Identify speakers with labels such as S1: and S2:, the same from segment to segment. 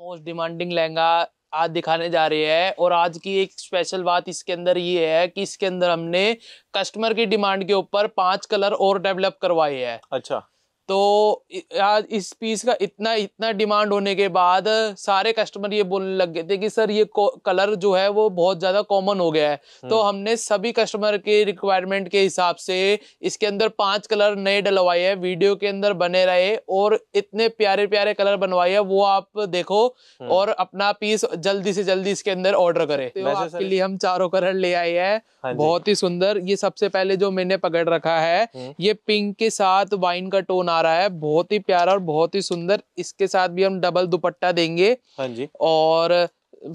S1: Most demanding लहंगा आज दिखाने जा रहे हैं और आज की एक स्पेशल बात इसके अंदर ये है कि इसके अंदर हमने कस्टमर की डिमांड के ऊपर पांच कलर और डेवलप करवाए हैं अच्छा तो यार इस पीस का इतना इतना डिमांड होने के बाद सारे कस्टमर ये बोलने लग गए थे कि सर ये कलर जो है वो बहुत ज़्यादा कॉमन हो गया है हम्म। तो हमने सभी कस्टमर के रिक्वायरमेंट के हिसाब से इसके अंदर पांच कलर नए डलवाए हैं वीडियो के अंदर बने रहे और इतने प्यारे प्यारे कलर बनवाए हैं वो आप देखो हम्म। और अपना पीस जल्दी से जल्दी इसके अंदर ऑर्डर करे तो आपके लिए हम चारों कलर ले आए हैं हाँ बहुत ही सुंदर ये सबसे पहले जो मैंने पकड़ रखा है हम्म। ये पिंक के साथ वाइन का टोन आ रहा है बहुत ही प्यारा और बहुत ही सुंदर इसके साथ भी हम डबल दुपट्टा देंगे हाँ जी और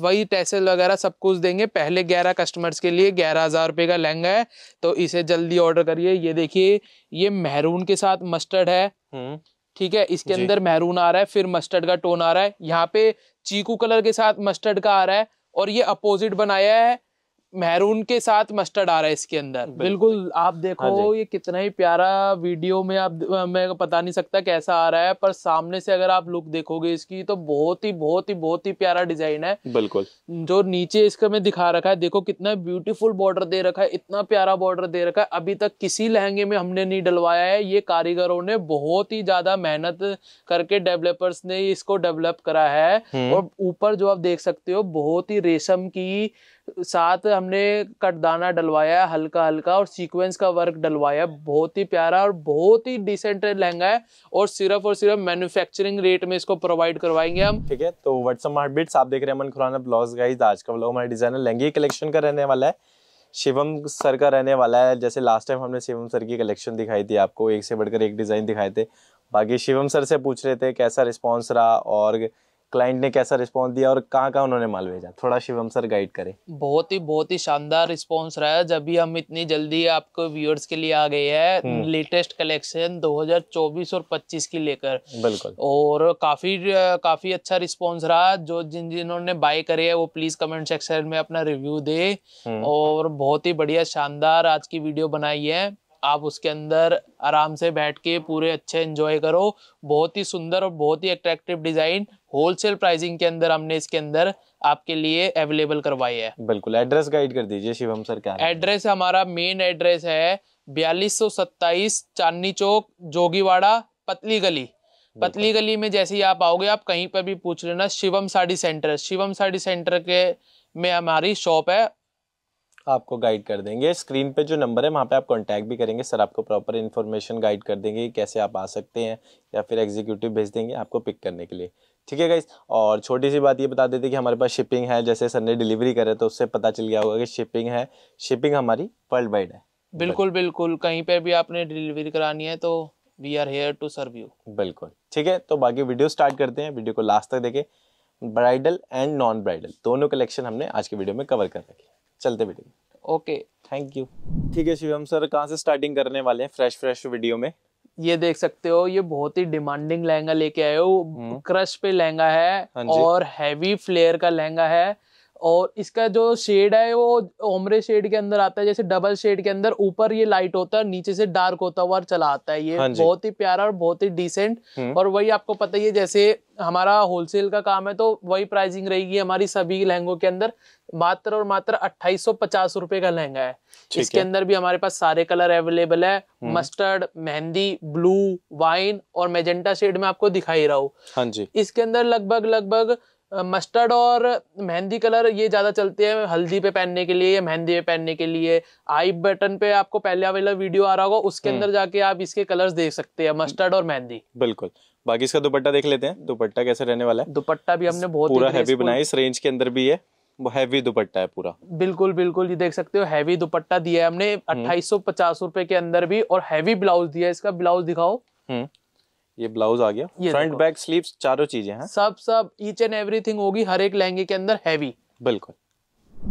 S1: वही टैसेल वगैरह सब कुछ देंगे पहले ग्यारह कस्टमर्स के लिए ग्यारह हजार रुपए का लहंगा है तो इसे जल्दी ऑर्डर करिए ये देखिए ये मेहरून के साथ मस्टर्ड है हम्म। ठीक है इसके अंदर मेहरून आ रहा है फिर मस्टर्ड का टोन आ रहा है यहाँ पे चीकू कलर के साथ मस्टर्ड का आ रहा है और ये अपोजिट बनाया है मेहरून के साथ मस्टर्ड आ रहा है इसके अंदर बिल्कुल आप देखो हाँ ये कितना ही प्यारा वीडियो में आप मैं पता नहीं सकता कैसा आ रहा है पर सामने से अगर आप लुक देखोगे इसकी तो बहुत ही बहुत ही बहुत ही प्यारा डिजाइन है बिल्कुल जो नीचे इसका मैं दिखा रखा है देखो कितना ब्यूटीफुल बॉर्डर दे रखा है इतना प्यारा बॉर्डर दे रखा है अभी तक किसी लहंगे में हमने नहीं डलवाया है ये कारीगरों ने बहुत ही ज्यादा मेहनत करके डेवलपर्स ने इसको डेवलप करा है हम्म। और ऊपर जो आप देख सकते हो बहुत ही रेशम की साथ हमने कटदाना डलवाया है हल्का हल्का और सीक्वेंस का वर्क डलवाया है बहुत ही प्यारा और बहुत ही
S2: डिसेंट लहंगा है और सिर्फ और सिर्फ मैन्युफैक्चरिंग रेट में इसको प्रोवाइड करवाएंगे हम ठीक है तो व्हाट्सअप मार्ट आप देख रहे हैं अमन खुराना ब्लाउज गाइज आज का ब्लॉग हमारे डिजाइनर लहंगे कलेक्शन का रहने वाला है शिवम सर का रहने वाला है जैसे लास्ट टाइम हमने शिवम सर की कलेक्शन दिखाई थी आपको एक से बढ़कर एक डिज़ाइन दिखाए थे बाकी शिवम सर से पूछ रहे थे कैसा रिस्पॉन्स रहा और क्लाइंट ने कैसा रिस्पॉन्स दिया और कहाँ कहाँ उन्होंने माल भेजा थोड़ा शिवम सर गाइड करें
S1: बहुत ही बहुत ही शानदार रिस्पॉन्स रहा है जब भी हम इतनी जल्दी आपको व्यूअर्स के लिए आ गए है लेटेस्ट कलेक्शन 2024 और 25 की लेकर बिल्कुल और काफी काफी अच्छा रिस्पॉन्स रहा जो जिन जिन्होंने बाय करे है वो प्लीज कमेंट सेक्शन में अपना रिव्यू दे हम्म। और बहुत ही बढ़िया शानदार आज की वीडियो बनाई है आप उसके अंदर आराम से बैठ के पूरे अच्छे एंजॉय करो बहुत ही सुंदर और बहुत ही अट्रैक्टिव डिज़ाइन होलसेल प्राइसिंग के अंदर हमने इसके अंदर आपके लिए अवेलेबल करवाई है
S2: बिल्कुल एड्रेस गाइड कर दीजिए शिवम सर क्या
S1: एड्रेस हमारा मेन एड्रेस है बयालीस सौ सत्ताईस चांदनी चौक जोगीवाड़ा पतली गली पतली गली में जैसे ही आप आओगे आप कहीं पर भी पूछ लेना शिवम साड़ी सेंटर शिवम साड़ी सेंटर के में हमारी शॉप है
S2: आपको गाइड कर देंगे स्क्रीन पे जो नंबर है वहाँ पे आप कांटेक्ट भी करेंगे सर आपको प्रॉपर इन्फॉर्मेशन गाइड कर देंगे कैसे आप आ सकते हैं या फिर एग्जीक्यूटिव भेज देंगे आपको पिक करने के लिए ठीक है गाइज और छोटी सी बात ये बता देते कि हमारे पास शिपिंग है जैसे सर ने डिलीवरी करे तो उससे पता चल गया होगा कि शिपिंग है शिपिंग हमारी वर्ल्ड वाइड है
S1: बिल्कुल बिल्कुल कहीं पर भी आपने डिलीवरी करानी है तो we are here to serve you
S2: बिल्कुल ठीक है तो बाकी वीडियो स्टार्ट करते हैं वीडियो को लास्ट तक देखें ब्राइडल एंड नॉन ब्राइडल दोनों कलेक्शन हमने आज के वीडियो में कवर कर रखी है चलते वीडियो ओके थैंक यू ठीक है शिवम सर कहाँ से स्टार्टिंग करने वाले हैं फ्रेश फ्रेश वीडियो में
S1: ये देख सकते हो ये बहुत ही डिमांडिंग लहंगा लेके आए हो क्रश हम्म। पे लहंगा है हाँ और हैवी फ्लेयर का लहंगा है और इसका जो शेड है वो ओमरे शेड के अंदर आता है जैसे डबल शेड के अंदर ऊपर ये लाइट होता है नीचे से डार्क होता हुआ चला आता है ये हाँ बहुत ही प्यारा और बहुत ही डिसेंट हम्म। और वही आपको पता ही है जैसे हमारा होलसेल का काम है तो वही प्राइसिंग रहेगी हमारी सभी लहंगों के अंदर मात्र और मात्र अट्ठाईस सौ पचास रुपए का लहंगा है इसके है। अंदर भी हमारे पास सारे कलर अवेलेबल है mustard hmm. Mehndi blue wine और मेजेंटा शेड में आपको दिखाई रहा हूँ हाँ इसके अंदर लगभग लगभग मस्टर्ड और मेहंदी कलर ये ज़्यादा चलते हैं हल्दी पे पहनने के लिए या मेहंदी पे पहनने के लिए आई बटन पे आपको पहले वाला वीडियो आ रहा होगा उसके हम्म। अंदर जाके आप इसके कलर्स देख सकते हैं मस्टर्ड और मेहंदी
S2: बिल्कुल बाकी इसका दुपट्टा देख लेते हैं दुपट्टा कैसे रहने वाला है दुपट्टा भी हमने बहुत पूरा हैवी बनाया इस रेंज के अंदर भी है वो हैवी दुपट्टा है पूरा
S1: बिल्कुल बिल्कुल ये देख सकते हो हैवी दुपट्टा दिया है हमने हम्म। अट्ठाईस पचास रुपए के अंदर भी और हैवी ब्लाउज दिया है इसका ब्लाउज दिखाओ
S2: हम्म। ये ब्लाउज आ गया फ्रंट बैक स्लीव चारों चीजें हैं
S1: सब सब ईच एंड एवरीथिंग होगी हर एक लहंगे के अंदर हैवी
S2: बिल्कुल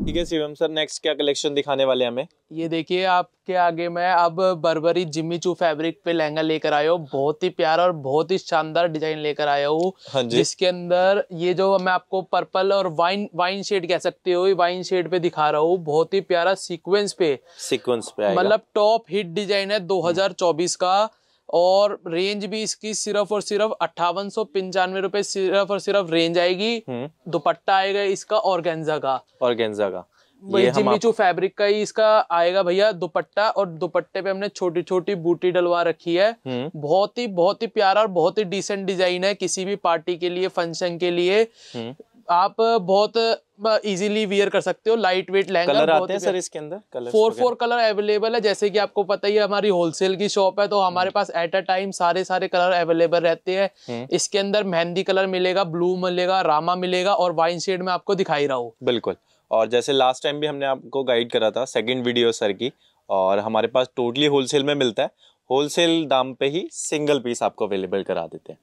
S2: ठीक है शिवम सर नेक्स्ट क्या कलेक्शन दिखाने वाले हमें
S1: ये देखिए आपके आगे मैं अब बर्बरी जिम्मी चू फैब्रिक पे लहंगा लेकर आया हूँ बहुत ही प्यारा और बहुत ही शानदार डिजाइन लेकर आया हूँ हाँ जिसके अंदर ये जो मैं आपको पर्पल और वाइन वाइन शेड कह सकते हो वाइन शेड पे दिखा रहा हूँ बहुत ही प्यारा सीक्वेंस पे सीक्वेंस पे मतलब टॉप हिट डिजाइन है दो का और रेंज भी इसकी सिर्फ और सिर्फ अट्ठावन सौ पंचानवे रुपए सिर्फ और सिर्फ रेंज आएगी हम्म। दुपट्टा आएगा इसका ऑर्गेन्जा का
S2: ऑर्गेन्जा का ये
S1: फैब्रिक का ही इसका आएगा भैया दुपट्टा और दुपट्टे पे हमने छोटी छोटी बूटी डलवा रखी है हम्म। बहुत ही बहुत ही प्यारा और बहुत ही डिसेंट डिजाइन है किसी भी पार्टी के लिए फंक्शन के लिए हम्म। आप बहुत इजीली वियर कर सकते हो लाइट वेट लहंगा कलर आते हैं सर इसके अंदर colour four four colour available है जैसे कि आपको पता ही है हमारी होलसेल की शॉप है तो हमारे हम्म। पास एट अ टाइम सारे सारे कलर अवेलेबल रहते हैं हम्म। इसके अंदर मेहंदी कलर मिलेगा ब्लू मिलेगा रामा मिलेगा और वाइन शेड में आपको दिखाई रहा हूँ
S2: बिल्कुल और जैसे लास्ट टाइम भी हमने आपको गाइड करा था सेकेंड वीडियो सर की और हमारे पास टोटली होलसेल में मिलता है होलसेल दाम पे ही सिंगल पीस आपको अवेलेबल करा देते हैं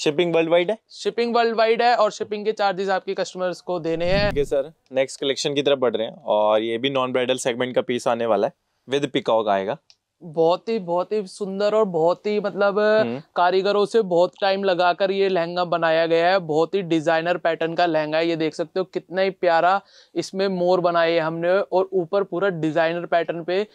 S2: शिपिंग वर्ल्ड वाइड है
S1: शिपिंग वर्ल्ड वाइड है और शिपिंग के चार्जेस आपके कस्टमर्स को देने हैं ओके
S2: सर नेक्स्ट कलेक्शन की तरफ बढ़ रहे हैं और ये भी नॉन ब्राइडल सेगमेंट का पीस आने वाला है विद पिकॉक आएगा
S1: बहुत ही बहुत ही सुंदर और बहुत ही मतलब हम्म। कारीगरों से बहुत टाइम लगाकर ये लहंगा बनाया गया है बहुत ही डिजाइनर पैटर्न का लहंगा है ये देख सकते हो कितना ही प्यारा इसमें मोर बनाए हमने और ऊपर पूरा डिजाइनर पैटर्न पे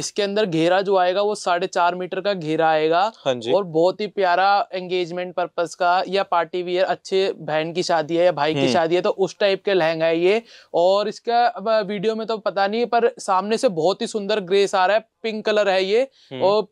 S1: इसके अंदर घेरा जो आएगा वो साढ़े चार मीटर का घेरा आएगा हाँ और बहुत ही प्यारा एंगेजमेंट पर्पज का या पार्टी वियर अच्छे बहन की शादी है या भाई की हम्म। शादी है तो उस टाइप के लहंगा है ये और इसका वीडियो में तो पता नहीं पर सामने से बहुत ही सुंदर ग्रेस आ रहा है पिंक कलर है ये हम्म। और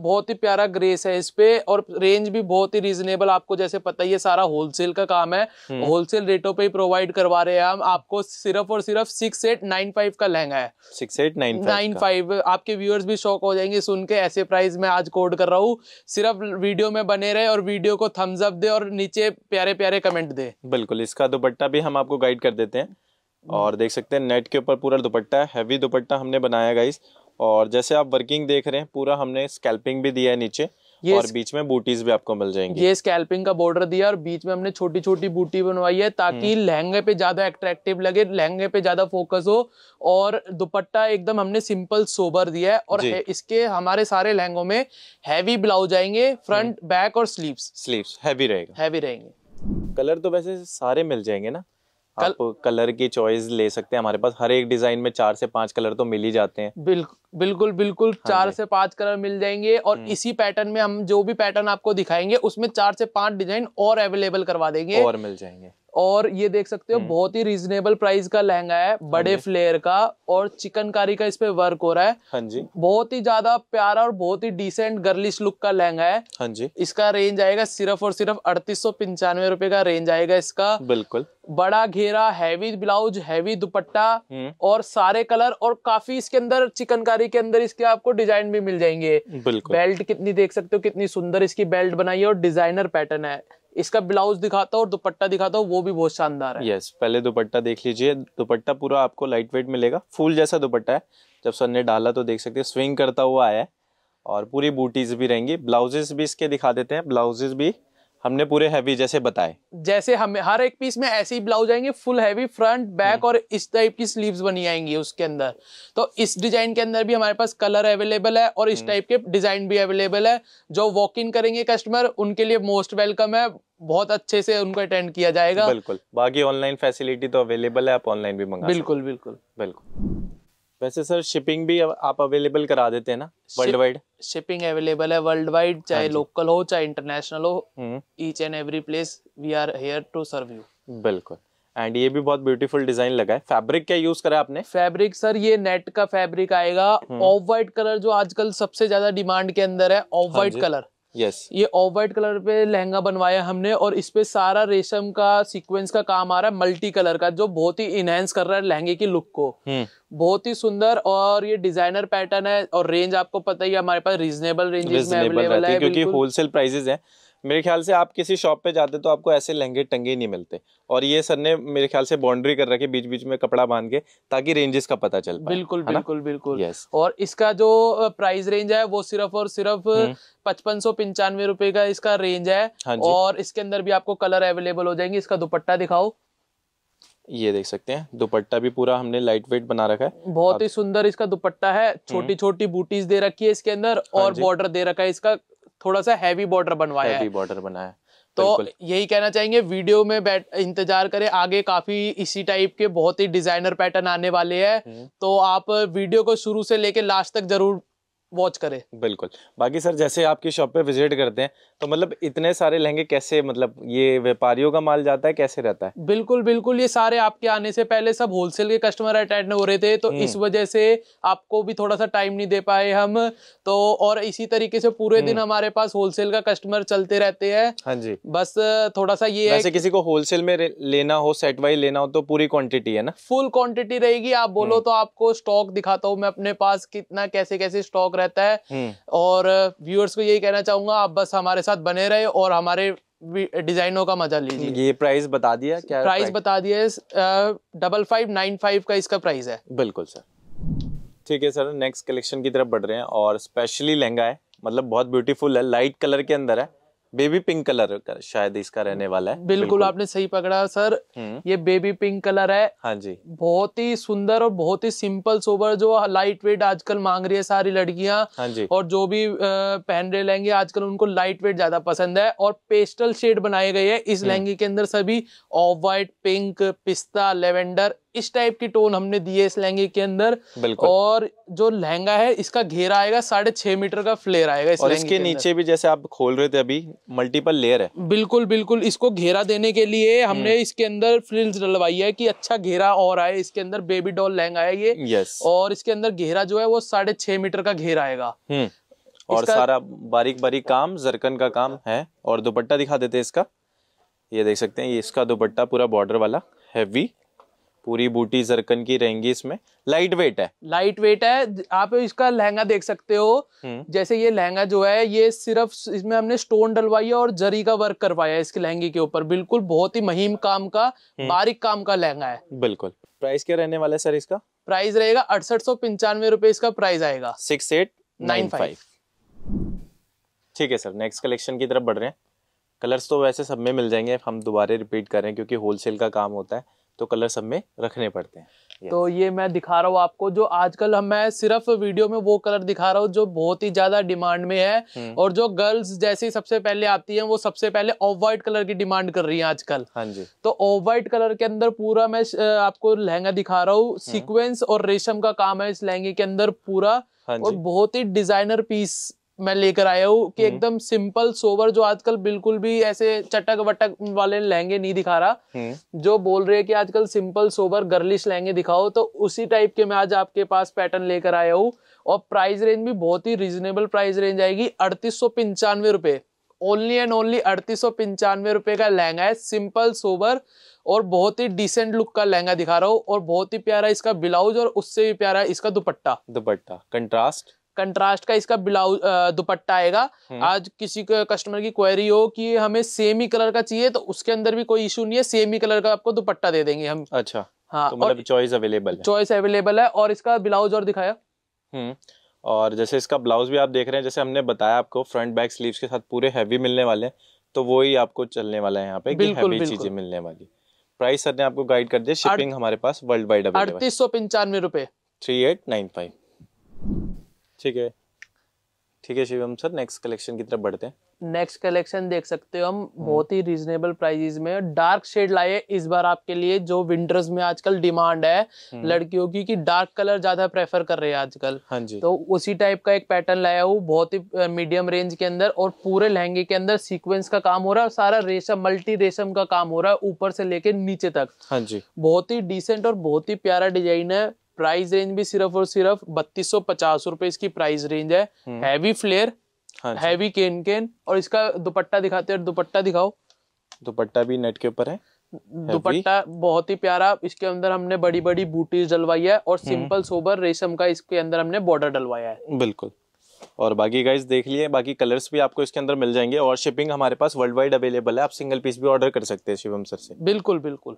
S1: बहुत ही प्यारा ग्रेस है इस पे और रेंज भी बहुत ही रीजनेबल आपको जैसे पता ही है सारा होलसेल का काम है हम्म। होलसेल रेटों पे ही प्रोवाइड करवा रहे हैं हम आपको सिर्फ और सिर्फ सिक्स एट नाइन फाइव का लहंगा है
S2: six eight nine nine five
S1: आपके व्यूअर्स भी शौक हो जाएंगे सुन के ऐसे प्राइस में आज कोड कर रहा हूँ सिर्फ वीडियो में बने रहे और वीडियो को थम्स अप दे और नीचे प्यारे प्यारे कमेंट दे
S2: बिल्कुल इसका दुपट्टा भी हम आपको गाइड कर देते हैं हम्म। और देख सकते हैं नेट के ऊपर पूरा दुपट्टा है हैवी दुपट्टा हमने बनाया गाइस और जैसे आप वर्किंग देख रहे हैं पूरा हमने स्कैल्पिंग भी दिया है नीचे ये और बीच में बूटीज भी आपको मिल जाएंगी ये
S1: स्कैल्पिंग का बॉर्डर दिया और बीच में हमने छोटी छोटी बूटी बनवाई है ताकि हम्म। लहंगे पे ज्यादा अट्रैक्टिव लगे लहंगे पे ज्यादा फोकस हो और दुपट्टा एकदम हमने सिंपल सोबर दिया है और इसके हमारे सारे लहंगों में हैवी ब्लाउज आएंगे फ्रंट
S2: बैक और स्लीव स्लीवी रहेगा हैवी रहेंगे कलर तो वैसे सारे मिल जाएंगे ना कल, आप कलर की चॉइस ले सकते हैं हमारे पास हर एक डिजाइन में चार से पांच कलर तो मिल ही जाते हैं बिल्कुल बिल्कुल बिल्कुल हाँ चार से
S1: पांच कलर मिल जाएंगे और हम्म। इसी पैटर्न में हम जो भी पैटर्न आपको दिखाएंगे उसमें चार से पांच डिजाइन और अवेलेबल करवा देंगे और मिल जाएंगे और ये देख सकते हो हम्म। बहुत ही रीजनेबल प्राइस का लहंगा है बड़े फ्लेयर हाँ का और चिकनकारी का इस पे वर्क हो रहा है हाँ जी बहुत ही ज्यादा प्यारा और बहुत ही डिसेंट गर्लिश लुक का लहंगा है हाँ जी इसका रेंज आएगा सिर्फ और सिर्फ अड़तीस सौ पंचानवे रुपए का रेंज आएगा इसका बिल्कुल बड़ा घेरा heavy blouse heavy dupatta hmm. और सारे कलर और काफी इसके अंदर चिकनकारी के अंदर इसके आपको डिजाइन भी मिल जाएंगे बिल्कुल बेल्ट कितनी देख सकते हो कितनी सुंदर इसकी बेल्ट बनाई है और डिजाइनर पैटर्न है इसका ब्लाउज दिखाता हूँ और दुपट्टा दिखाता हूँ वो भी बहुत
S2: शानदार है यस yes, पहले दुपट्टा देख लीजिए दुपट्टा पूरा आपको लाइट वेट मिलेगा फूल जैसा दुपट्टा है जब सर ने डाला तो देख सकते हैं स्विंग करता हुआ आया है और पूरी बूटीज भी रहेंगी ब्लाउजेस भी इसके दिखा देते हैं ब्लाउजेज भी हमने पूरे हैवी जैसे बताए
S1: जैसे हम हर एक पीस में ऐसे ही ब्लाउज आएंगे फुल हैवी फ्रंट बैक और इस टाइप की स्लीव्स बनी आएंगी उसके अंदर तो इस डिजाइन के अंदर भी हमारे पास कलर अवेलेबल है और इस टाइप हम्म। के डिजाइन भी अवेलेबल है जो वॉक इन करेंगे कस्टमर उनके लिए मोस्ट वेलकम है बहुत अच्छे से उनको अटेंड किया जाएगा बिल्कुल
S2: बाकी ऑनलाइन फैसिलिटी तो अवेलेबल है आप ऑनलाइन भी मंगा बिल्कुल बिल्कुल बिल्कुल वैसे सर शिपिंग भी आप अवेलेबल करा देते हैं ना वर्ल्ड वाइड
S1: शिपिंग अवेलेबल है वर्ल्ड वाइड हाँ चाहे लोकल हो चाहे इंटरनेशनल हो each and every place we are here to serve you
S2: बिल्कुल एंड ये भी बहुत ब्यूटीफुल डिजाइन लगा है फैब्रिक क्या यूज करा आपने फैब्रिक सर ये नेट का
S1: फैब्रिक आएगा ऑफ व्हाइट कलर जो आजकल सबसे ज्यादा डिमांड के अंदर है off white colour yes yes. ये ऑफ व्हाइट कलर पे लहंगा बनवाया हमने और इस पे सारा रेशम का सीक्वेंस का काम आ रहा है मल्टी कलर का जो बहुत ही इनहेंस कर रहा है लहंगे की लुक को हम्म। बहुत ही सुंदर और ये डिजाइनर पैटर्न है और रेंज आपको पता ही हमारे पास रीजनेबल रेंजेस में अवेलेबल है क्योंकि
S2: होलसेल प्राइसेस है मेरे ख्याल से आप किसी शॉप पे जाते तो आपको ऐसे लहंगे टंगे नहीं मिलते और ये सर ने मेरे ख्याल से बाउंड्री कर रखी बीच बीच में कपड़ा बांध के ताकि रेंजेस का पता चल बिल्कुल बिल्कुल बिल्कुल yes.
S1: और इसका जो प्राइस रेंज है वो सिर्फ और सिर्फ हम्म। पचपन सौ पंचानवे रुपए का इसका रेंज है हाँ और इसके अंदर भी आपको कलर अवेलेबल हो जाएंगे इसका दुपट्टा दिखाओ
S2: ये देख सकते हैं दुपट्टा भी पूरा हमने लाइट वेट बना रखा है बहुत ही
S1: सुंदर इसका दुपट्टा है छोटी छोटी बूटीज दे रखी है इसके अंदर हाँ और बॉर्डर दे रखा है इसका थोड़ा सा हैवी बॉर्डर बनवाया हैवी
S2: बॉर्डर बनाया तो
S1: यही कहना चाहेंगे वीडियो में बैठ इंतजार करें आगे काफी इसी टाइप के बहुत ही डिजाइनर पैटर्न आने वाले हैं हम्म। तो आप वीडियो को शुरू से लेके लास्ट तक जरूर
S2: वॉच करें बिल्कुल बाकी सर जैसे आपकी शॉप पे विजिट करते हैं तो मतलब इतने सारे लहंगे कैसे मतलब ये व्यापारियों का माल जाता है कैसे रहता है
S1: बिल्कुल बिल्कुल ये सारे आपके आने से पहले सब होलसेल के कस्टमर अटेंड हो रहे थे तो इस हम्म। वजह से आपको भी थोड़ा सा टाइम नहीं दे पाए हम तो और इसी तरीके से पूरे दिन हम्म। हमारे पास होलसेल का कस्टमर चलते रहते हैं हाँ जी बस थोड़ा सा ये है किसी
S2: को होलसेल में लेना हो सेट वाइज लेना हो तो पूरी क्वांटिटी है ना
S1: फुल क्वांटिटी रहेगी आप बोलो हम्म। तो आपको स्टॉक दिखाता हूँ मैं अपने पास कितना कैसे कैसे स्टॉक रहता रहता है हम्म। और व्यूअर्स को यही कहना चाहूंगा आप बस हमारे साथ बने रहे और हमारे डिजाइनों का मजा लीजिए
S2: ये प्राइस बता दिया क्या प्राइस, बता
S1: दिया डबल फाइव नाइन फाइव का इसका प्राइस है
S2: बिल्कुल सर ठीक है सर नेक्स्ट कलेक्शन की तरफ बढ़ रहे हैं और स्पेशली लहंगा है मतलब बहुत ब्यूटीफुल है लाइट कलर के अंदर है बेबी पिंक कलर का शायद इसका रहने वाला है बिल्कुल, बिल्कुल। आपने
S1: सही पकड़ा सर हम्म। ये बेबी पिंक कलर है हाँ जी बहुत ही सुंदर और बहुत ही सिंपल सोबर जो लाइट वेट आजकल मांग रही है सारी लड़कियां हाँ जी और जो भी पहन रहे लहंगे आजकल उनको लाइट वेट ज्यादा पसंद है और पेस्टल शेड बनाए गए है इस हम्म। लहंगे के अंदर सभी ऑफ व्हाइट पिंक पिस्ता लेवेंडर इस टाइप की टोन हमने दी है इस लहंगे के अंदर और जो लहंगा है इसका घेरा आएगा साढ़े छह मीटर का फ्लेयर आएगा इस और इसके नीचे
S2: भी जैसे आप खोल रहे थे अभी मल्टीपल लेयर है
S1: बिल्कुल बिल्कुल इसको घेरा देने के लिए हमने हम्म। इसके अंदर फ्रिल्स डलवाई है कि अच्छा घेरा और आए इसके अंदर बेबी डॉल लहंगा है ये और इसके अंदर घेरा जो है वो साढ़े छह मीटर का घेरा आएगा
S2: हम्म। और सारा बारीक बारीक काम जरकन का काम है और दुपट्टा दिखा देते हैं इसका ये देख सकते हैं ये इसका दुपट्टा पूरा बॉर्डर वाला हैवी पूरी बूटी जरकन की रहेंगी इसमें लाइट वेट है
S1: लाइट वेट है आप इसका लहंगा देख सकते हो हम्म। जैसे ये लहंगा जो है ये सिर्फ इसमें हमने स्टोन डलवाई है और जरी का वर्क करवाया है इसके लहंगे के ऊपर बिल्कुल बहुत ही महीम काम का हम्म। बारीक काम का लहंगा है बिल्कुल प्राइस क्या रहने वाला है सर इसका प्राइस रहेगा अड़सठ सौ पंचानवे रुपए इसका प्राइस आएगा
S2: सिक्स एट नाइन फाइव ठीक है सर नेक्स्ट कलेक्शन की तरफ बढ़ रहे हैं कलर्स तो वैसे सब में मिल जाएंगे हम दोबारा रिपीट करें क्योंकि होलसेल का काम होता है तो कलर सब में रखने पड़ते हैं तो
S1: ये मैं दिखा रहा हूँ आपको जो आजकल हम मैं सिर्फ वीडियो में वो कलर दिखा रहा हूँ जो बहुत ही ज्यादा डिमांड में है हम्म। और जो गर्ल्स जैसे सबसे पहले आती हैं वो सबसे पहले ऑफ व्हाइट कलर की डिमांड कर रही है आजकल हाँ जी तो ऑफ व्हाइट कलर के अंदर पूरा मैं आपको लहंगा दिखा रहा हूँ सिक्वेंस हम्म। और रेशम का काम है इस लहंगे के अंदर पूरा हाँ और बहुत ही डिजाइनर पीस मैं लेकर आया हूँ कि हम्म। एकदम सिंपल सोवर जो आजकल बिल्कुल भी ऐसे चटक वटक वाले लहंगे नहीं दिखा रहा हम्म। जो बोल रहे हैं कि आजकल सिंपल सोवर गर्लिश लहंगे दिखाओ तो उसी टाइप के मैं आज आपके पास पैटर्न लेकर आया हूँ और प्राइस रेंज भी बहुत ही रिजनेबल प्राइस रेंज आएगी अड़तीस सौ पंचानवे रुपए ओनली एंड ओनली अड़तीस सौ पंचानवे रुपए का लहंगा है सिंपल सोवर और बहुत ही डिसेंट लुक का लहंगा दिखा रहा हूँ और बहुत ही प्यारा इसका ब्लाउज और उससे भी प्यारा इसका दुपट्टा दुपट्टा कंट्रास्ट कंट्रास्ट का इसका ब्लाउज दुपट्टा आएगा हम्म। आज किसी कस्टमर की क्वेरी हो कि हमें सेम ही कलर का चाहिए तो उसके अंदर भी कोई इशू नहीं है सेम ही कलर का आपको दुपट्टा दे देंगे हम अच्छा हाँ
S2: तो मतलब चॉइस अवेलेबल चॉइस
S1: अवेलेबल है और इसका ब्लाउज और दिखाया
S2: हम्म, और जैसे इसका ब्लाउज भी आप देख रहे हैं जैसे हमने बताया आपको फ्रंट बैक स्लीव्स के साथ पूरे हैवी मिलने वाले हैं तो वो ही आपको चलने वाला है यहाँ पे बिल्कुल चीजें मिलने वाली प्राइस सर ने आपको गाइड कर दिया शिपिंग हमारे पास वर्ल्ड वाइड अड़तीस
S1: सौ पंचानवे रुपए
S2: थ्री एट नाइन फाइव ठीक है ठीक है शिवम सर नेक्स्ट कलेक्शन की तरफ बढ़ते हैं
S1: नेक्स्ट कलेक्शन देख सकते हो हम हम्म। बहुत ही रीजनेबल प्राइजेस में डार्क शेड लाए इस बार आपके लिए जो विंटर्स में आजकल डिमांड है हम्म। लड़कियों की कि डार्क कलर ज्यादा प्रेफर कर रहे हैं आजकल हाँ जी तो उसी टाइप का एक पैटर्न लाया हूँ बहुत ही मीडियम रेंज के अंदर और पूरे लहंगे के अंदर सीक्वेंस का काम हो रहा है और सारा रेशम मल्टी रेशम का काम हो रहा है ऊपर से लेके नीचे तक हाँ जी बहुत ही डिसेंट और बहुत ही प्यारा डिजाइन है प्राइस रेंज भी सिर्फ और सिर्फ बत्तीस सौ पचास रूपए इसकी प्राइस रेंज है हैवी हम्म। फ्लेयर हाँ हैवी केन केन और इसका दुपट्टा दिखाते हैं दुपट्टा दिखाओ
S2: दुपट्टा भी नेट के ऊपर है दुपट्टा
S1: बहुत ही प्यारा इसके अंदर हमने बड़ी बड़ी बूटीज डलवाई है और सिंपल हम्म। सोबर रेशम का इसके अंदर हमने बॉर्डर डलवाया है
S2: बिल्कुल और बाकी गाइस देख लिए बाकी कलर्स भी आपको इसके अंदर मिल जाएंगे और शिपिंग हमारे पास वर्ल्ड वाइड अवेलेबल है आप सिंगल पीस भी ऑर्डर कर सकते हैं शिवम सर से बिल्कुल बिल्कुल